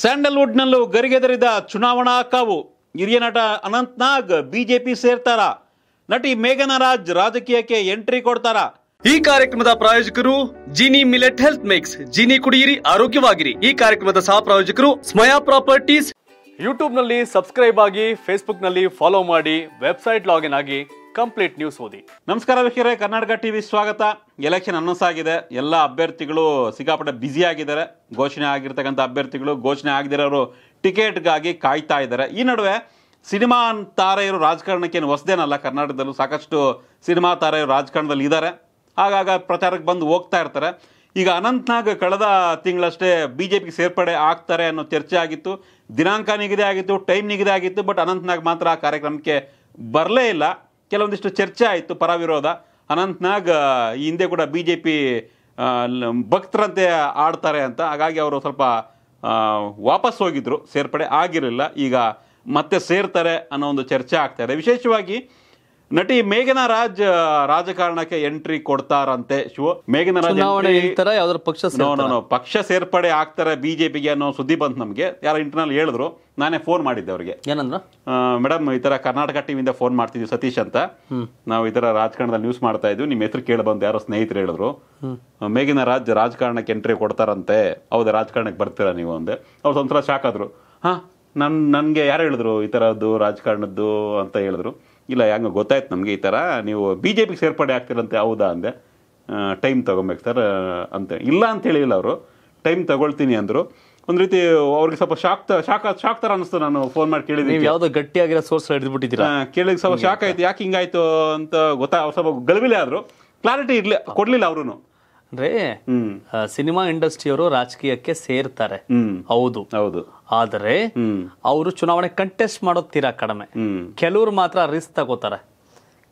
ಸ್ಯಾಂಡಲ್ವುಡ್ನಲ್ಲೂ ಗರಿಗೆದರಿದ ಚುನಾವಣಾ ಕಾವು ಹಿರಿಯ ನಟ ಅನಂತ್ನಾಗ್ ಬಿಜೆಪಿ ಸೇರ್ತಾರ ನಟಿ ಮೇಘನಾ ರಾಜ್ ರಾಜಕೀಯಕ್ಕೆ ಎಂಟ್ರಿ ಕೊಡ್ತಾರ ಈ ಕಾರ್ಯಕ್ರಮದ ಪ್ರಾಯೋಜಕರು Jini millet health mix Jini ಕುಡಿಯಿರಿ ಆರೋಗ್ಯವಾಗಿರಿ ಈ ಕಾರ್ಯಕ್ರಮದ ಸಹ ಪ್ರಾಯೋಜಕರು ಸ್ಮಯಾ ಪ್ರಾಪರ್ಟೀಸ್ ಯೂಟ್ಯೂಬ್ನಲ್ಲಿ ಸಬ್ಸ್ಕ್ರೈಬ್ ಆಗಿ ನಲ್ಲಿ ಫಾಲೋ ಮಾಡಿ ವೆಬ್ಸೈಟ್ ಲಾಗಿನ್ ಆಗಿ ಕಂಪ್ಲೀಟ್ ನ್ಯೂಸ್ ಓದಿ ನಮಸ್ಕಾರ ವೀಕ್ಷಕರೇ ಕರ್ನಾಟಕ ಟಿವಿ ಸ್ವಾಗತ ಎಲೆಕ್ಷನ್ ಅನೌನ್ಸ್ ಆಗಿದೆ ಎಲ್ಲ ಅಭ್ಯರ್ಥಿಗಳು ಸಿಕ್ಕಾಪಟ್ಟೆ ಬ್ಯುಸಿ ಆಗಿದ್ದಾರೆ ಘೋಷಣೆ ಆಗಿರ್ತಕ್ಕಂಥ ಅಭ್ಯರ್ಥಿಗಳು ಘೋಷಣೆ ಆಗದಿರೋರು ಟಿಕೆಟ್ಗಾಗಿ ಕಾಯ್ತಾ ಇದ್ದಾರೆ ಈ ನಡುವೆ ಸಿನಿಮಾ ತಾರೆಯರು ರಾಜಕಾರಣಕ್ಕೇನು ಏನು ಹೊಸದೇನಲ್ಲ ಕರ್ನಾಟಕದಲ್ಲೂ ಸಾಕಷ್ಟು ಸಿನಿಮಾ ತಾರೆಯರು ರಾಜಕಾರಣದಲ್ಲಿ ಇದ್ದಾರೆ ಆಗಾಗ ಪ್ರಚಾರಕ್ಕೆ ಬಂದು ಹೋಗ್ತಾ ಇರ್ತಾರೆ ಈಗ ಅನಂತ್ನಾಗ್ ಕಳೆದ ತಿಂಗಳಷ್ಟೇ ಬಿ ಜೆ ಪಿಗೆ ಸೇರ್ಪಡೆ ಆಗ್ತಾರೆ ಅನ್ನೋ ಚರ್ಚೆ ಆಗಿತ್ತು ದಿನಾಂಕ ನಿಗದಿ ಆಗಿತ್ತು ಟೈಮ್ ನಿಗದಿ ಆಗಿತ್ತು ಬಟ್ ಅನಂತ್ನಾಗ್ ಮಾತ್ರ ಆ ಕಾರ್ಯಕ್ರಮಕ್ಕೆ ಬರಲೇ ಇಲ್ಲ ಕೆಲವೊಂದಿಷ್ಟು ಚರ್ಚೆ ಆಯಿತು ಪರ ವಿರೋಧ ಅನಂತ್ನಾಗ್ ಈ ಹಿಂದೆ ಕೂಡ ಬಿ ಜೆ ಪಿ ಭಕ್ತರಂತೆ ಆಡ್ತಾರೆ ಅಂತ ಹಾಗಾಗಿ ಅವರು ಸ್ವಲ್ಪ ವಾಪಸ್ ಹೋಗಿದ್ರು ಸೇರ್ಪಡೆ ಆಗಿರಲಿಲ್ಲ ಈಗ ಮತ್ತೆ ಸೇರ್ತಾರೆ ಅನ್ನೋ ಒಂದು ಚರ್ಚೆ ಆಗ್ತಾಯಿದೆ ವಿಶೇಷವಾಗಿ ನಟಿ ಮೇಘನಾ ರಾಜ್ ರಾಜಕಾರಣಕ್ಕೆ ಎಂಟ್ರಿ ಕೊಡ್ತಾರಂತೆ ಶಿವ ಮೇಘನಾ ರಾಜ್ ಪಕ್ಷ ಪಕ್ಷ ಸೇರ್ಪಡೆ ಆಗ್ತಾರೆ ಬಿಜೆಪಿಗೆ ಅನ್ನೋ ಸುದ್ದಿ ಬಂತು ನಮಗೆ ಯಾರು ಇಂಟರ್ನಲ್ ಹೇಳಿದ್ರು ನಾನೇ ಫೋನ್ ಮಾಡಿದ್ದೆ ಅವ್ರಿಗೆ ಏನಂದ್ರ ಮೇಡಮ್ ಈ ತರ ಕರ್ನಾಟಕ ಟಿವಿಯಿಂದ ಫೋನ್ ಮಾಡ್ತಿದ್ವಿ ಸತೀಶ್ ಅಂತ ನಾವು ಈ ತರ ರಾಜಕಾರಣದಲ್ಲಿ ನ್ಯೂಸ್ ಮಾಡ್ತಾ ಇದ್ವಿ ನಿಮ್ಮ ಹೆಸರು ಕೇಳಿ ಬಂದ್ ಯಾರೋ ಸ್ನೇಹಿತರು ಹೇಳಿದ್ರು ಮೇಘಿನ ರಾಜ್ ರಾಜಕಾರಣಕ್ಕೆ ಎಂಟ್ರಿ ಕೊಡ್ತಾರಂತೆ ಹೌದಾ ರಾಜಕಾರಣಕ್ಕೆ ಬರ್ತೀರಾ ನೀವು ಅಂದೆ ಅವ್ರು ಒಂಥರ ಶಾಕ್ ಆದ್ರು ಹಾ ನನ್ ನನ್ಗೆ ಯಾರು ಹೇಳಿದ್ರು ಈ ತರದ್ದು ರಾಜಕಾರಣದ್ದು ಅಂತ ಹೇಳಿದ್ರು ಇಲ್ಲ ಹೆಂಗೆ ಗೊತ್ತಾಯ್ತು ನಮಗೆ ಈ ಥರ ನೀವು ಬಿ ಜೆ ಪಿಗೆ ಸೇರ್ಪಡೆ ಆಗ್ತಿರಂತೆ ಹೌದಾ ಅಂದೆ ಟೈಮ್ ತೊಗೊಬೇಕು ಸರ್ ಅಂತ ಇಲ್ಲ ಅಂತ ಹೇಳಿಲ್ಲ ಅವರು ಟೈಮ್ ತಗೊಳ್ತೀನಿ ಅಂದರು ಒಂದು ರೀತಿ ಅವ್ರಿಗೆ ಸ್ವಲ್ಪ ಶಾಕ್ ಶಾಕ್ ಶಾಕ್ ಥರ ಅನಿಸ್ತು ನಾನು ಫೋನ್ ಮಾಡಿ ಕೇಳಿದ್ದೀನಿ ನೀವು ಯಾವುದೋ ಗಟ್ಟಿಯಾಗಿರೋ ಸೋರ್ಸ್ ಹಿಡಿದ್ಬಿಟ್ಟಿದ್ದೀರಾ ಕೇಳಿದ ಸ್ವಲ್ಪ ಶಾಕ್ ಆಯ್ತು ಯಾಕೆ ಹಿಂಗಾಯ್ತು ಅಂತ ಗೊತ್ತಾ ಸ್ವಲ್ಪ ಗಲಭಿಲೆ ಆದರೂ ಕ್ಲಾರಿಟಿ ಇರಲಿ ಕೊಡಲಿಲ್ಲ ಅವರು ಅಂದ್ರೆ ಸಿನಿಮಾ ಇಂಡಸ್ಟ್ರಿಯವರು ರಾಜಕೀಯಕ್ಕೆ ಸೇರ್ತಾರೆ ಹೌದು ಹೌದು ಆದರೆ ಅವರು ಚುನಾವಣೆ ಕಂಟೆಸ್ಟ್ ಮಾಡೋದು ತೀರಾ ಕಡಿಮೆ ಕೆಲವರು ಮಾತ್ರ ರಿಸ್ಕ್ ತಗೋತಾರೆ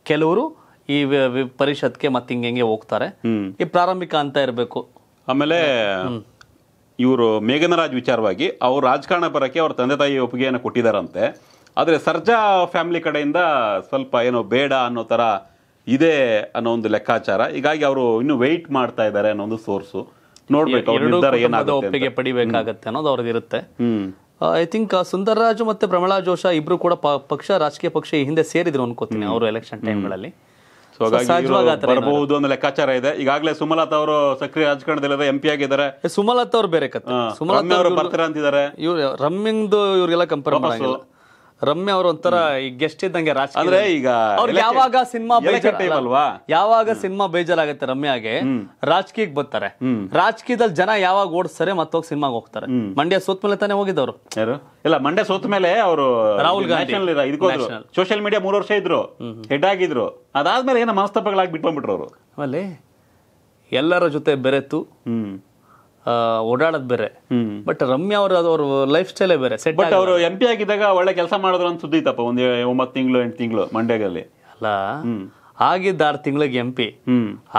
ಕೆಲವರು ಈ ಪರಿಷತ್ಗೆ ಮತ್ತೆ ಹಿಂಗೆ ಹೋಗ್ತಾರೆ ಈ ಪ್ರಾರಂಭಿಕ ಅಂತ ಇರಬೇಕು ಆಮೇಲೆ ಇವರು ಮೇಘನರಾಜ್ ವಿಚಾರವಾಗಿ ಅವ್ರು ರಾಜಕಾರಣ ಬರಕ್ಕೆ ಅವ್ರ ತಂದೆ ತಾಯಿ ಒಪ್ಪಿಗೆಯನ್ನು ಕೊಟ್ಟಿದಾರಂತೆ ಆದರೆ ಸರ್ಜಾ ಫ್ಯಾಮಿಲಿ ಕಡೆಯಿಂದ ಸ್ವಲ್ಪ ಏನೋ ಬೇಡ ಅನ್ನೋ ತರ ಇದೆ ಅನ್ನೋ ಒಂದು ಲೆಕ್ಕಾಚಾರ ಹೀಗಾಗಿ ಅವರು ಇನ್ನು ವೆಯ್ಟ್ ಮಾಡ್ತಾ ಇದ್ದಾರೆ ಅನ್ನೋ ಒಂದು ಸೋರ್ಸು ನೋಡ್ಬೇಕು ಒಪ್ಪಿಗೆ ಪಡಿಬೇಕಾಗತ್ತೆ ಅನ್ನೋದು ಅವ್ರದ್ದು ಇರುತ್ತೆ ಐ ಥಿಂಕ್ ರಾಜು ಮತ್ತೆ ಪ್ರಮಳಾ ಜೋಶ ಇಬ್ರು ಕೂಡ ಪಕ್ಷ ರಾಜಕೀಯ ಪಕ್ಷ ಈ ಹಿಂದೆ ಸೇರಿದ್ರು ಅನ್ಕೋತೀನಿ ಅವರು ಎಲೆಕ್ಷನ್ ಟೈಮ್ಗಳಲ್ಲಿ ಬರಬಹುದು ಒಂದು ಲೆಕ್ಕಾಚಾರ ಇದೆ ಈಗಾಗಲೇ ಸುಮಲತಾ ಅವರು ಸಕ್ರಿಯ ರಾಜಕಾರಣದಲ್ಲಿ ಎಂ ಪಿ ಆಗಿದ್ದಾರೆ ಸುಮಲತಾ ಅವ್ರು ಬೇರೆ ಕತ್ತೆ ಸುಮಲತಾ ಅವರು ಬರ್ತಾರೆ ಅಂತಿದ್ದಾರೆ ಇವ್ರು ರಮ್ಮಿಂಗ್ ಇವ್ರಿಗೆಲ್ಲ ಕಂಪೇರ್ ಮಾಡ್ತಾರೆ ರಮ್ಯ ಅವ್ರ ಒಂಥರ ಈ ಗೆಸ್ಟ್ ಇದ್ದಂಗೆ ರಾಜ್ ಅಂದ್ರೆ ಈಗ ಅವ್ರು ಯಾವಾಗ ಸಿನಿಮಾ ಅಲ್ವಾ ಯಾವಾಗ ಸಿನಿಮಾ ಬೇಜಾರಾಗತ್ತೆ ರಮ್ಯಾಗೆ ರಾಜಕೀಯಕ್ಕೆ ಬರ್ತಾರೆ ರಾಜಕೀಯದಲ್ಲಿ ಜನ ಯಾವಾಗ ಓಡಿಸ್ತಾರೆ ಮತ್ತೋಗಿ ಸಿನಿಮಾಗೆ ಹೋಗ್ತಾರೆ ಮಂಡ್ಯ ಸೋತ್ ಮೇಲೆ ತಾನೇ ಹೋಗಿದ್ದವ್ರು ಇಲ್ಲ ಮಂಡ್ಯ ಸೋತ್ ಮೇಲೆ ಅವರು ರಾಹುಲ್ ಗಾಂಧಿ ಸೋಷಿಯಲ್ ಮೀಡಿಯಾ ಮೂರು ವರ್ಷ ಇದ್ರು ಹೆಡ್ ಆಗಿದ್ರು ಅದಾದ್ಮೇಲೆ ಏನೋ ಮನಸ್ತಾಪಗಳಾಗಿ ಬಿಟ್ಕೊಂಡ್ಬಿಟ್ರು ಅವರು ಅಲ್ಲಿ ಎಲ್ಲರ ಜೊತೆ ಬೆರೆತು ಓಡಾಡೋದು ಬೇರೆ ಬಟ್ ರಮ್ಯಾ ಅವರು ಅದು ಅವ್ರ ಲೈಫ್ ಸ್ಟೈಲೇ ಬೇರೆ ಸೆಟ್ ಬಟ್ ಅವರು ಎಂ ಪಿ ಆಗಿದ್ದಾಗ ಒಳ್ಳೆ ಕೆಲಸ ಮಾಡಿದ್ರು ಅಂತ ಸುದ್ದಿ ತಪ್ಪ ಒಂದು ಒಂಬತ್ತು ತಿಂಗಳು ಎಂಟು ತಿಂಗಳು ಮಂಡ್ಯದಲ್ಲಿ ಅಲ್ಲ ಆಗಿದ್ದ ಆರು ತಿಂಗಳಿಗೆ ಎಂ ಪಿ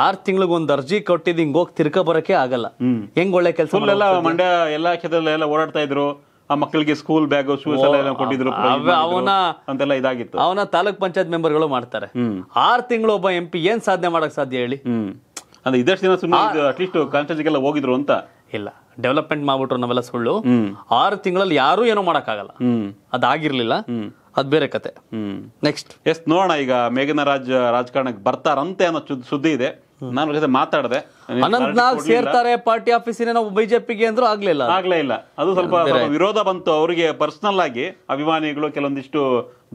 ಆರು ತಿಂಗಳಿಗೆ ಒಂದು ಅರ್ಜಿ ಕೊಟ್ಟಿದ್ದು ಹಿಂಗೆ ಹೋಗಿ ತಿರ್ಕ ಬರೋಕೆ ಆಗಲ್ಲ ಹೆಂಗ್ ಒಳ್ಳೆ ಕೆಲಸ ಮಂಡ್ಯ ಎಲ್ಲ ಕ್ಷೇತ್ರದಲ್ಲಿ ಎಲ್ಲ ಓಡಾಡ್ತಾ ಇದ್ರು ಆ ಮಕ್ಕಳಿಗೆ ಸ್ಕೂಲ್ ಬ್ಯಾಗ್ ಶೂಸ್ ಎಲ್ಲ ಕೊಟ್ಟಿದ್ರು ಅವನ ಅಂತೆಲ್ಲ ಇದಾಗಿತ್ತು ಅವನ ತಾಲೂಕ್ ಪಂಚಾಯತ್ ಮೆಂಬರ್ಗಳು ಮಾಡ್ತಾರೆ ಆರು ತಿಂಗಳು ಒಬ್ಬ ಎಂ ಪಿ ಏನ್ ಸಾಧನೆ ಮಾಡಕ್ ಸಾಧ್ಯ ಹೇಳಿ ಅಂದ್ರೆ ಇದಷ್ಟು ದಿನ ಸುಮ್ಮನೆ ಅಟ್ಲೀಸ್ಟ್ ಕಾನ್ಸ್ಟೇಜ್ಗೆಲ್ಲ ಹೋಗಿದ್ರು ಅಂತ ಇಲ್ಲ ಡೆವಲಪ್ಮೆಂಟ್ ಮಾಡ್ಬಿಟ್ರು ನಾವೆಲ್ಲ ಸುಳ್ಳು ಆರು ತಿಂಗಳಲ್ಲಿ ಯಾರು ಏನೂ ಮಾಡೋಕ್ಕಾಗಲ್ಲ ಅದಾಗಿರ್ಲಿಲ್ಲ ಅದು ಬೇರೆ ಕತೆ ನೆಕ್ಸ್ಟ್ ಎಸ್ ನೋಡೋಣ ಈಗ ಮೇಘನ ರಾಜ್ ರಾಜಕಾರಣಕ್ಕೆ ಬರ್ತಾರಂತೆ ಅನ್ನೋ ಸುದ್ದಿ ಇದೆ ನಾನು ಜೊತೆ ಮಾತಾಡಿದೆ ಅನಂತನಾಗ್ ಸೇರ್ತಾರೆ ಪಾರ್ಟಿ ಆಫೀಸಿನ ಬಿಜೆಪಿಗೆ ಅಂದ್ರೂ ಆಗ್ಲಿಲ್ಲ ಆಗ್ಲೇ ಇಲ್ಲ ಅದು ಸ್ವಲ್ಪ ವಿರೋಧ ಬಂತು ಅವರಿಗೆ ಪರ್ಸನಲ್ ಆಗಿ ಅಭಿಮಾನಿಗಳು ಕೆಲವೊಂದಿಷ್ಟು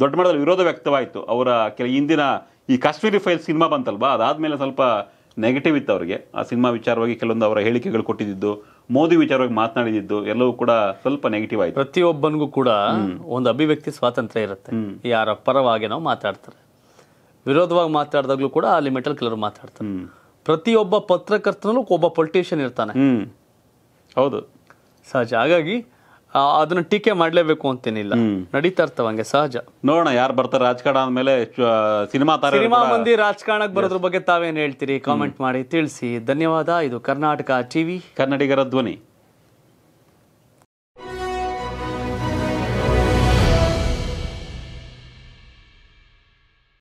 ದೊಡ್ಡ ಮಟ್ಟದಲ್ಲಿ ವಿರೋಧ ವ್ಯಕ್ತವಾಯಿತು ಅವರ ಕೆಲ ಹಿಂದಿನ ಈ ಕಾಶ್ಮೀರಿ ಫೈಲ್ ಸಿನಿಮಾ ಬಂತಲ್ವಾ ಅದಾದ್ಮೇಲೆ ಸ್ವಲ್ಪ ನೆಗೆಟಿವ್ ಇತ್ತು ಅವರಿಗೆ ಆ ಸಿನಿಮಾ ವಿಚಾರವಾಗಿ ಕೆಲವೊಂದು ಅವರ ಹೇಳಿಕೆಗಳು ಕೊಟ್ಟಿದ್ದು ಮೋದಿ ವಿಚಾರವಾಗಿ ಮಾತನಾಡಿದ್ದು ಎಲ್ಲವೂ ಕೂಡ ಸ್ವಲ್ಪ ನೆಗೆಟಿವ್ ಆಯಿತು ಪ್ರತಿಯೊಬ್ಬನಿಗೂ ಕೂಡ ಒಂದು ಅಭಿವ್ಯಕ್ತಿ ಸ್ವಾತಂತ್ರ್ಯ ಇರುತ್ತೆ ಯಾರ ಪರವಾಗಿ ನಾವು ಮಾತಾಡ್ತಾರೆ ವಿರೋಧವಾಗಿ ಮಾತಾಡಿದಾಗಲೂ ಕೂಡ ಆ ಲಿಮಿಟಲ್ಲಿ ಕೆಲವರು ಮಾತಾಡ್ತಾರೆ ಪ್ರತಿಯೊಬ್ಬ ಪತ್ರಕರ್ತನಲ್ಲೂ ಒಬ್ಬ ಪೊಲಿಟಿಷಿಯನ್ ಇರ್ತಾನೆ ಹೌದು ಸಹಜ ಹಾಗಾಗಿ ಅದನ್ನ ಟೀಕೆ ಮಾಡ್ಲೇಬೇಕು ಅಂತೇನಿಲ್ಲ ನಡೀತಾ ಇರ್ತಾವ ಹಂಗೆ ಸಹಜ ನೋಡೋಣ ಯಾರು ಬರ್ತಾರೆ ರಾಜಕಾರಣ ಆದ್ಮೇಲೆ ಸಿನಿಮಾ ಸಿನಿಮಾ ಮಂದಿ ರಾಜಕಾರಣಕ್ಕೆ ಬರೋದ್ರ ಬಗ್ಗೆ ತಾವೇನು ಹೇಳ್ತೀರಿ ಕಾಮೆಂಟ್ ಮಾಡಿ ತಿಳಿಸಿ ಧನ್ಯವಾದ ಇದು ಕರ್ನಾಟಕ ಟಿವಿ ಕನ್ನಡಿಗರ ಧ್ವನಿ